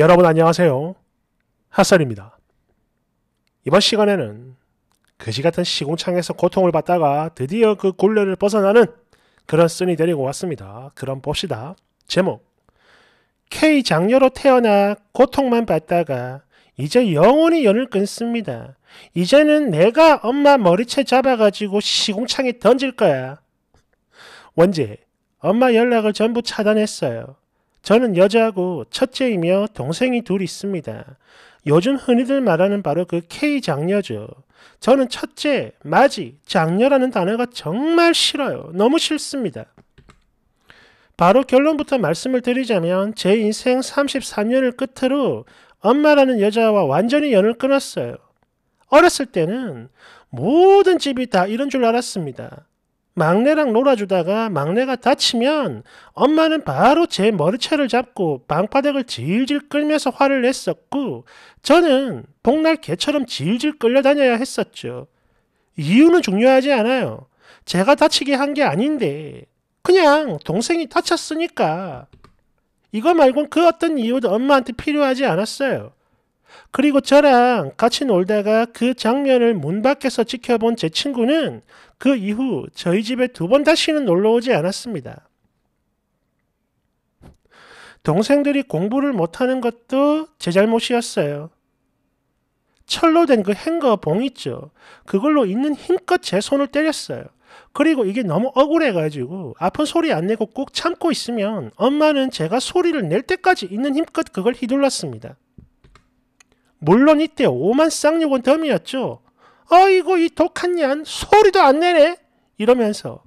여러분 안녕하세요. 핫설입니다. 이번 시간에는 그지 같은 시공창에서 고통을 받다가 드디어 그 굴레를 벗어나는 그런 쓴이 데리고 왔습니다. 그럼 봅시다. 제목 K 장녀로 태어나 고통만 받다가 이제 영원히 연을 끊습니다. 이제는 내가 엄마 머리채 잡아가지고 시공창에 던질 거야. 원제 엄마 연락을 전부 차단했어요. 저는 여자고 하 첫째이며 동생이 둘 있습니다. 요즘 흔히들 말하는 바로 그 K 장녀죠. 저는 첫째, 맞이, 장녀라는 단어가 정말 싫어요. 너무 싫습니다. 바로 결론부터 말씀을 드리자면 제 인생 33년을 끝으로 엄마라는 여자와 완전히 연을 끊었어요. 어렸을 때는 모든 집이 다 이런 줄 알았습니다. 막내랑 놀아주다가 막내가 다치면 엄마는 바로 제 머리채를 잡고 방바닥을 질질 끌면서 화를 냈었고 저는 복날 개처럼 질질 끌려다녀야 했었죠. 이유는 중요하지 않아요. 제가 다치게 한 게 아닌데 그냥 동생이 다쳤으니까 이거 말곤 그 어떤 이유도 엄마한테 필요하지 않았어요. 그리고 저랑 같이 놀다가 그 장면을 문 밖에서 지켜본 제 친구는 그 이후 저희 집에 두 번 다시는 놀러 오지 않았습니다. 동생들이 공부를 못하는 것도 제 잘못이었어요. 철로 된 그 행거 봉 있죠. 그걸로 있는 힘껏 제 손을 때렸어요. 그리고 이게 너무 억울해가지고 아픈 소리 안 내고 꼭 참고 있으면 엄마는 제가 소리를 낼 때까지 있는 힘껏 그걸 휘둘렀습니다. 물론 이때 5만 쌍욕은 덤이었죠. 어이고 이 독한 년 소리도 안 내네 이러면서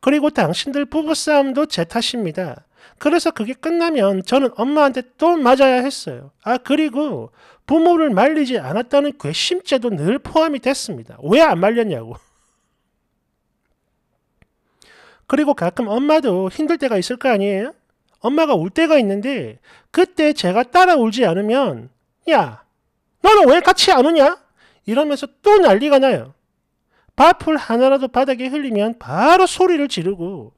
그리고 당신들 부부싸움도 제 탓입니다. 그래서 그게 끝나면 저는 엄마한테 또 맞아야 했어요. 아 그리고 부모를 말리지 않았다는 괘씸죄도 늘 포함이 됐습니다. 왜 안 말렸냐고. 그리고 가끔 엄마도 힘들 때가 있을 거 아니에요? 엄마가 울 때가 있는데 그때 제가 따라 울지 않으면 야, 너는 왜 같이 안 오냐? 이러면서 또 난리가 나요. 밥풀 하나라도 바닥에 흘리면 바로 소리를 지르고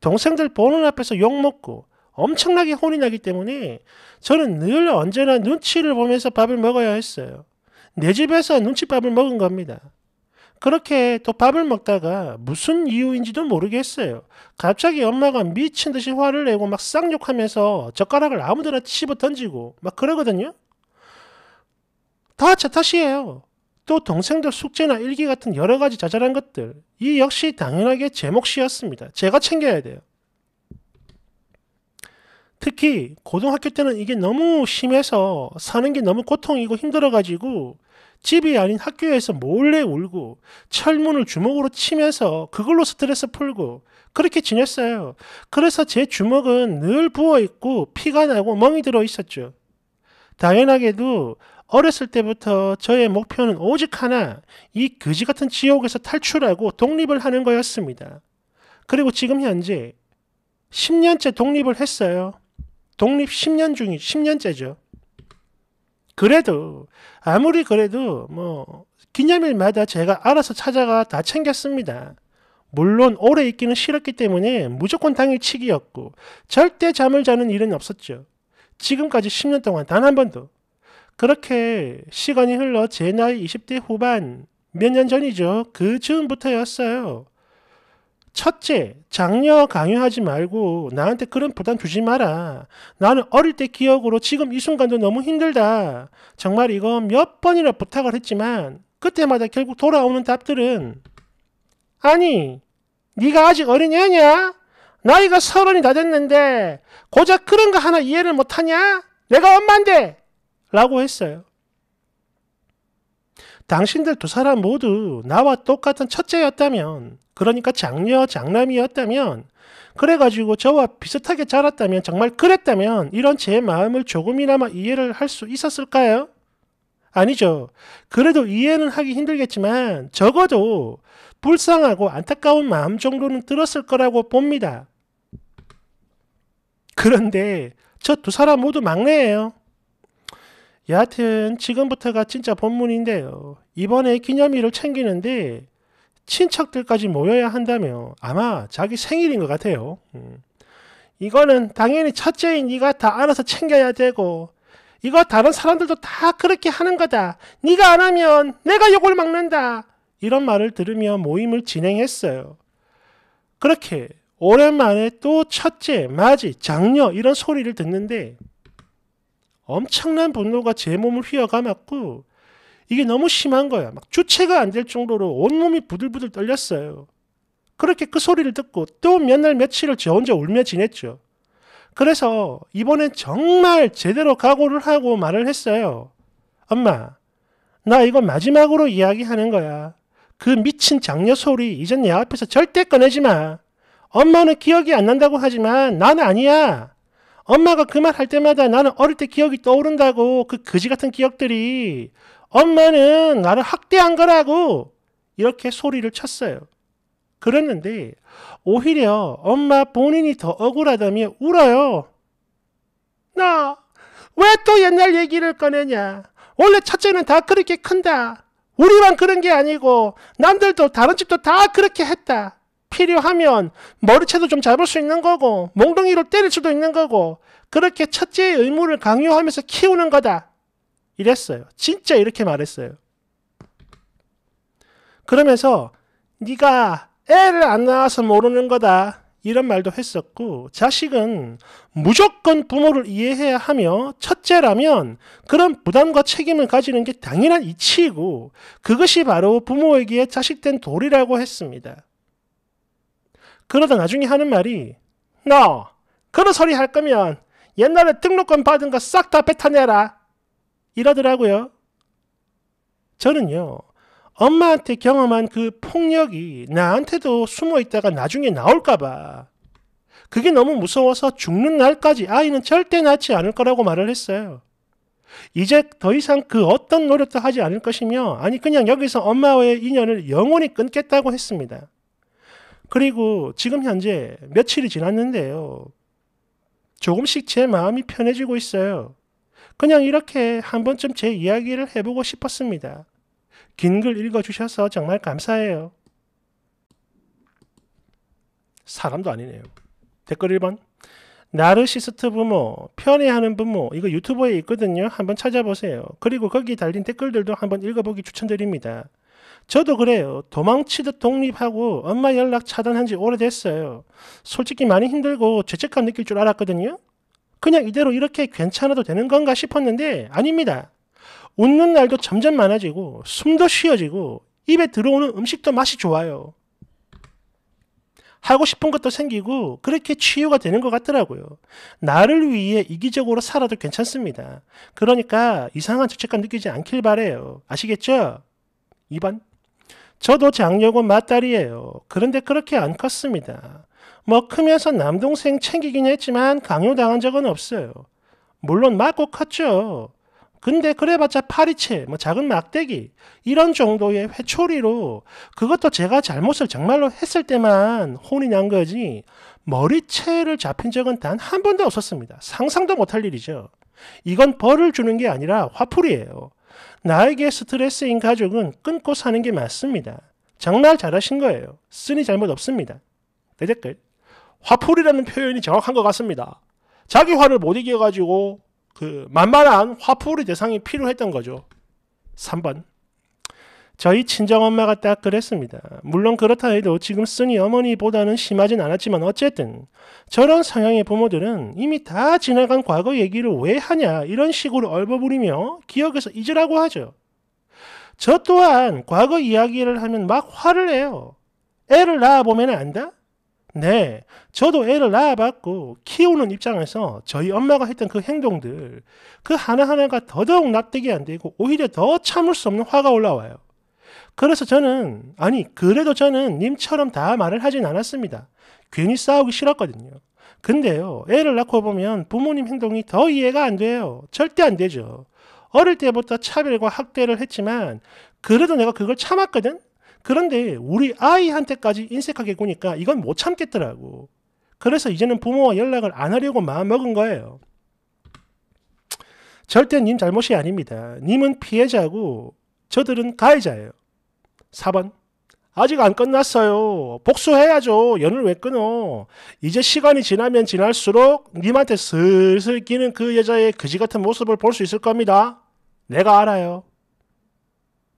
동생들 보는 앞에서 욕먹고 엄청나게 혼이 나기 때문에 저는 늘 언제나 눈치를 보면서 밥을 먹어야 했어요. 내 집에서 눈치밥을 먹은 겁니다. 그렇게 또 밥을 먹다가 무슨 이유인지도 모르겠어요. 갑자기 엄마가 미친 듯이 화를 내고 막 쌍욕하면서 젓가락을 아무데나 씹어 던지고 막 그러거든요. 다 제 탓이에요. 또 동생들 숙제나 일기 같은 여러 가지 자잘한 것들. 이 역시 당연하게 제 몫이었습니다. 제가 챙겨야 돼요. 특히 고등학교 때는 이게 너무 심해서 사는 게 너무 고통이고 힘들어가지고 집이 아닌 학교에서 몰래 울고 철문을 주먹으로 치면서 그걸로 스트레스 풀고 그렇게 지냈어요. 그래서 제 주먹은 늘 부어있고 피가 나고 멍이 들어 있었죠. 당연하게도 어렸을 때부터 저의 목표는 오직 하나, 이 거지 같은 지옥에서 탈출하고 독립을 하는 거였습니다. 그리고 지금 현재 10년째 독립을 했어요. 독립 10년 중이 10년째죠. 그래도 아무리 그래도 뭐 기념일마다 제가 알아서 찾아가 다 챙겼습니다. 물론 오래 있기는 싫었기 때문에 무조건 당일치기였고 절대 잠을 자는 일은 없었죠. 지금까지 10년 동안 단 한 번도. 그렇게 시간이 흘러 제 나이 20대 후반 몇 년 전이죠. 그 즈음부터였어요. 첫째, 장녀 강요하지 말고 나한테 그런 부담 주지 마라. 나는 어릴 때 기억으로 지금 이 순간도 너무 힘들다. 정말 이건 몇 번이나 부탁을 했지만 그때마다 결국 돌아오는 답들은 아니, 네가 아직 어린 애냐? 나이가 서른이 다 됐는데 고작 그런 거 하나 이해를 못하냐? 내가 엄마인데! 라고 했어요. 당신들 두 사람 모두 나와 똑같은 첫째였다면, 그러니까 장녀, 장남이었다면, 그래가지고 저와 비슷하게 자랐다면, 정말 그랬다면, 이런 제 마음을 조금이나마 이해를 할 수 있었을까요? 아니죠. 그래도 이해는 하기 힘들겠지만, 적어도 불쌍하고 안타까운 마음 정도는 들었을 거라고 봅니다. 그런데 저 두 사람 모두 막내예요. 여하튼 지금부터가 진짜 본문인데요. 이번에 기념일을 챙기는데 친척들까지 모여야 한다며 아마 자기 생일인 것 같아요. 음. 이거는 당연히 첫째인 네가 다 알아서 챙겨야 되고 이거 다른 사람들도 다 그렇게 하는 거다. 네가 안 하면 내가 욕을 먹는다. 이런 말을 들으며 모임을 진행했어요. 그렇게 오랜만에 또 첫째, 맞이, 장녀 이런 소리를 듣는데 엄청난 분노가 제 몸을 휘어감았고 이게 너무 심한 거야. 막 주체가 안 될 정도로 온몸이 부들부들 떨렸어요. 그렇게 그 소리를 듣고 또 몇 날 며칠을 저 혼자 울며 지냈죠. 그래서 이번엔 정말 제대로 각오를 하고 말을 했어요. 엄마, 나 이거 마지막으로 이야기하는 거야. 그 미친 장녀 소리 이젠 내 앞에서 절대 꺼내지 마. 엄마는 기억이 안 난다고 하지만 난 아니야. 엄마가 그 말 할 때마다 나는 어릴 때 기억이 떠오른다고 그 거지 같은 기억들이 엄마는 나를 학대한 거라고 이렇게 소리를 쳤어요. 그랬는데 오히려 엄마 본인이 더 억울하다며 울어요. 나 왜 또 옛날 얘기를 꺼내냐? 원래 첫째는 다 그렇게 큰다. 우리만 그런 게 아니고 남들도 다른 집도 다 그렇게 했다. 필요하면 머리채도 좀 잡을 수 있는 거고 몽둥이로 때릴 수도 있는 거고 그렇게 첫째의 의무를 강요하면서 키우는 거다. 이랬어요. 진짜 이렇게 말했어요. 그러면서 네가 애를 안 낳아서 모르는 거다. 이런 말도 했었고 자식은 무조건 부모를 이해해야 하며 첫째라면 그런 부담과 책임을 가지는 게 당연한 이치이고 그것이 바로 부모에게 자식된 도리라고 했습니다. 그러다 나중에 하는 말이 너 그런 소리 할 거면 옛날에 등록금 받은 거 싹 다 뱉어내라 이러더라고요. 저는요. 엄마한테 경험한 그 폭력이 나한테도 숨어 있다가 나중에 나올까봐 그게 너무 무서워서 죽는 날까지 아이는 절대 낳지 않을 거라고 말을 했어요. 이제 더 이상 그 어떤 노력도 하지 않을 것이며, 아니, 그냥 여기서 엄마와의 인연을 영원히 끊겠다고 했습니다. 그리고 지금 현재 며칠이 지났는데요. 조금씩 제 마음이 편해지고 있어요. 그냥 이렇게 한 번쯤 제 이야기를 해보고 싶었습니다. 긴 글 읽어주셔서 정말 감사해요. 사람도 아니네요. 댓글 1번. 나르시스트 부모, 편애하는 부모, 이거 유튜브에 있거든요. 한번 찾아보세요. 그리고 거기 달린 댓글들도 한번 읽어보기 추천드립니다. 저도 그래요. 도망치듯 독립하고 엄마 연락 차단한 지 오래됐어요. 솔직히 많이 힘들고 죄책감 느낄 줄 알았거든요. 그냥 이대로 이렇게 괜찮아도 되는 건가 싶었는데 아닙니다. 웃는 날도 점점 많아지고 숨도 쉬어지고 입에 들어오는 음식도 맛이 좋아요. 하고 싶은 것도 생기고 그렇게 치유가 되는 것 같더라고요. 나를 위해 이기적으로 살아도 괜찮습니다. 그러니까 이상한 죄책감 느끼지 않길 바래요. 아시겠죠? 2번 저도 장녀고 맞딸이에요. 그런데 그렇게 안 컸습니다. 뭐 크면서 남동생 챙기긴 했지만 강요당한 적은 없어요. 물론 맞고 컸죠. 근데 그래봤자 파리채, 뭐 작은 막대기 이런 정도의 회초리로 그것도 제가 잘못을 정말로 했을 때만 혼이 난 거지 머리채를 잡힌 적은 단 한 번도 없었습니다. 상상도 못할 일이죠. 이건 벌을 주는 게 아니라 화풀이에요. 나에게 스트레스인 가족은 끊고 사는 게 맞습니다. 정말 잘하신 거예요. 쓰니 잘못 없습니다. 대댓글. 화풀이라는 표현이 정확한 것 같습니다. 자기 화를 못 이겨가지고 그 만만한 화풀이 대상이 필요했던 거죠. 3번. 저희 친정엄마가 딱 그랬습니다. 물론 그렇다 해도 지금 쓰니 어머니보다는 심하진 않았지만 어쨌든 저런 성향의 부모들은 이미 다 지나간 과거 얘기를 왜 하냐 이런 식으로 얼버무리며 기억에서 잊으라고 하죠. 저 또한 과거 이야기를 하면 막 화를 내요. 애를 낳아보면 안다? 네, 저도 애를 낳아봤고 키우는 입장에서 저희 엄마가 했던 그 행동들 그 하나하나가 더더욱 납득이 안 되고 오히려 더 참을 수 없는 화가 올라와요. 그래서 저는 아니 그래도 저는 님처럼 다 말을 하진 않았습니다. 괜히 싸우기 싫었거든요. 근데요 애를 낳고 보면 부모님 행동이 더 이해가 안 돼요. 절대 안 되죠. 어릴 때부터 차별과 학대를 했지만 그래도 내가 그걸 참았거든. 그런데 우리 아이한테까지 인색하게 구니까 이건 못 참겠더라고. 그래서 이제는 부모와 연락을 안 하려고 마음먹은 거예요. 절대 님 잘못이 아닙니다. 님은 피해자고 저들은 가해자예요. 4번. 아직 안 끝났어요. 복수해야죠. 연을 왜 끊어? 이제 시간이 지나면 지날수록 님한테 슬슬 끼는 그 여자의 그지 같은 모습을 볼 수 있을 겁니다. 내가 알아요.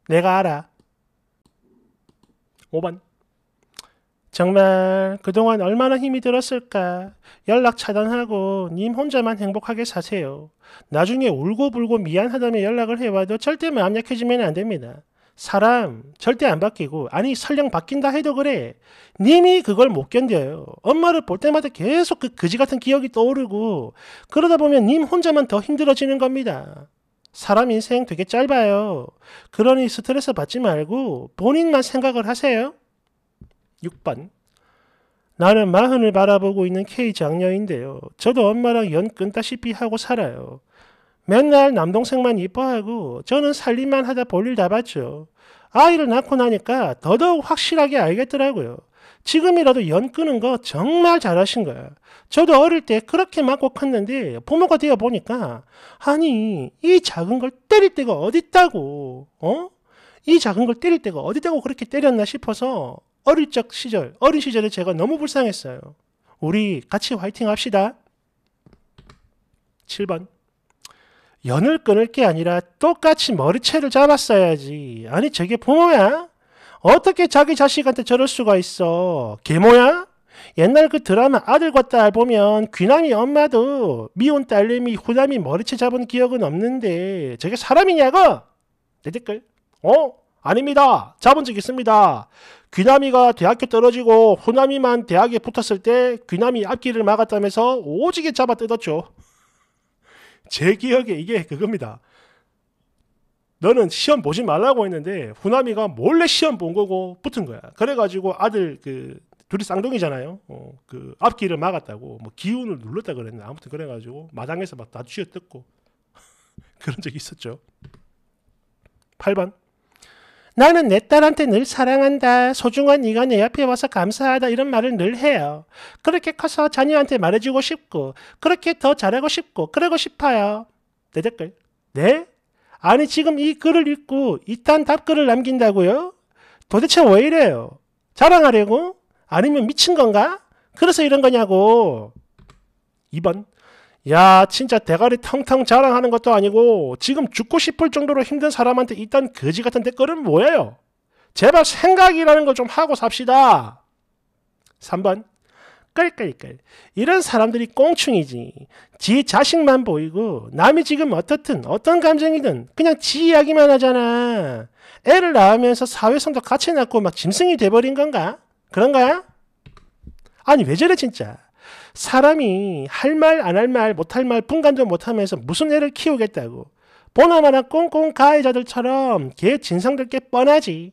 내가 알아. 5번. 정말 그동안 얼마나 힘이 들었을까. 연락 차단하고 님 혼자만 행복하게 사세요. 나중에 울고불고 미안하다며 연락을 해봐도 절대 마음 약해지면 안 됩니다. 사람 절대 안 바뀌고 아니 설령 바뀐다 해도 그래 님이 그걸 못 견뎌요 엄마를 볼 때마다 계속 그 그지 같은 기억이 떠오르고 그러다 보면 님 혼자만 더 힘들어지는 겁니다 사람 인생 되게 짧아요 그러니 스트레스 받지 말고 본인만 생각을 하세요 6번 나는 마흔을 바라보고 있는 K 장녀인데요 저도 엄마랑 연끊다시피 하고 살아요 맨날 남동생만 이뻐하고 저는 살림만 하다 볼일 다 봤죠. 아이를 낳고 나니까 더더욱 확실하게 알겠더라고요. 지금이라도 연 끄는 거 정말 잘하신 거야. 저도 어릴 때 그렇게 맞고 컸는데 부모가 되어 보니까 아니 이 작은 걸 때릴 때가 어딨다고 어? 이 작은 걸 때릴 때가 어디다고 그렇게 때렸나 싶어서 어릴 적 시절 어린 시절에 제가 너무 불쌍했어요. 우리 같이 화이팅 합시다. 7번 연을 끊을 게 아니라 똑같이 머리채를 잡았어야지. 아니 저게 부모야? 어떻게 자기 자식한테 저럴 수가 있어? 개모야 옛날 그 드라마 아들과 딸 보면 귀남이 엄마도 미운 딸내미 후남이 머리채 잡은 기억은 없는데 저게 사람이냐고? 내 댓글. 어? 아닙니다. 잡은 적 있습니다. 귀남이가 대학교 떨어지고 후남이만 대학에 붙었을 때 귀남이 앞길을 막았다면서 오지게 잡아 뜯었죠. 제 기억에 이게 그겁니다. 너는 시험 보지 말라고 했는데 후남이가 몰래 시험 본 거고 붙은 거야. 그래가지고 아들 그 둘이 쌍둥이잖아요. 어, 그 앞길을 막았다고 뭐 기운을 눌렀다 그랬나 아무튼 그래가지고 마당에서 막다 쥐어뜯고 그런 적이 있었죠. 8번 나는 내 딸한테 늘 사랑한다. 소중한 네가 내 옆에 와서 감사하다. 이런 말을 늘 해요. 그렇게 커서 자녀한테 말해주고 싶고 그렇게 더 잘하고 싶고 그러고 싶어요. 내 댓글. 네? 아니 지금 이 글을 읽고 이딴 답글을 남긴다고요? 도대체 왜 이래요? 자랑하려고? 아니면 미친 건가? 그래서 이런 거냐고. 2번. 야, 진짜 대가리 텅텅 자랑하는 것도 아니고 지금 죽고 싶을 정도로 힘든 사람한테 이딴 거지 같은 댓글은 뭐예요? 제발 생각이라는 걸 좀 하고 삽시다. 3번. 끌끌끌. 이런 사람들이 꽁충이지. 지 자식만 보이고 남이 지금 어떻든 어떤 감정이든 그냥 지 이야기만 하잖아. 애를 낳으면서 사회성도 같이 낳고 막 짐승이 돼버린 건가? 그런 거야? 아니 왜 저래 진짜. 사람이 할 말 안 할 말 못 할 말 분간도 못하면서 무슨 애를 키우겠다고 보나마나 꽁꽁 가해자들처럼 걔 진상들 꽤 뻔하지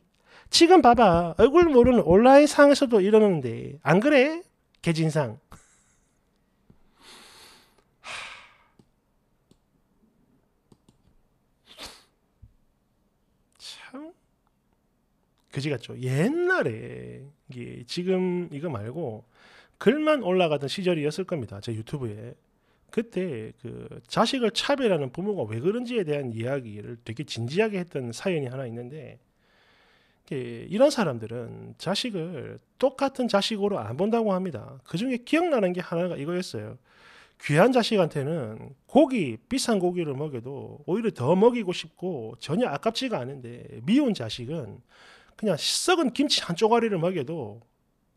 지금 봐봐 얼굴 모르는 온라인 상에서도 이러는데 안 그래? 개 진상 참 그지 같죠 옛날에 이게 지금 이거 말고 글만 올라가던 시절이었을 겁니다. 제 유튜브에. 그때 그 자식을 차별하는 부모가 왜 그런지에 대한 이야기를 되게 진지하게 했던 사연이 하나 있는데 이런 사람들은 자식을 똑같은 자식으로 안 본다고 합니다. 그 중에 기억나는 게 하나가 이거였어요. 귀한 자식한테는 고기, 비싼 고기를 먹여도 오히려 더 먹이고 싶고 전혀 아깝지가 않은데 미운 자식은 그냥 썩은 김치 한 쪼가리를 먹여도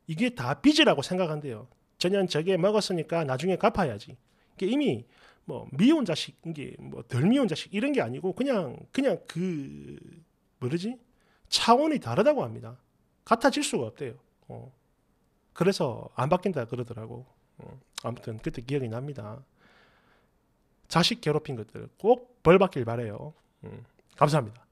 이게 다 빚이라고 생각한대요. 전년 저게 먹었으니까 나중에 갚아야지. 이게 이미 뭐 미운 자식, 이게 뭐 덜 미운 자식 이런 게 아니고 그냥 그냥 그 뭐지 차원이 다르다고 합니다. 같아질 수가 없대요. 어. 그래서 안 바뀐다 그러더라고. 어. 아무튼 그때 기억이 납니다. 자식 괴롭힌 것들 꼭 벌 받길 바래요. 음. 감사합니다.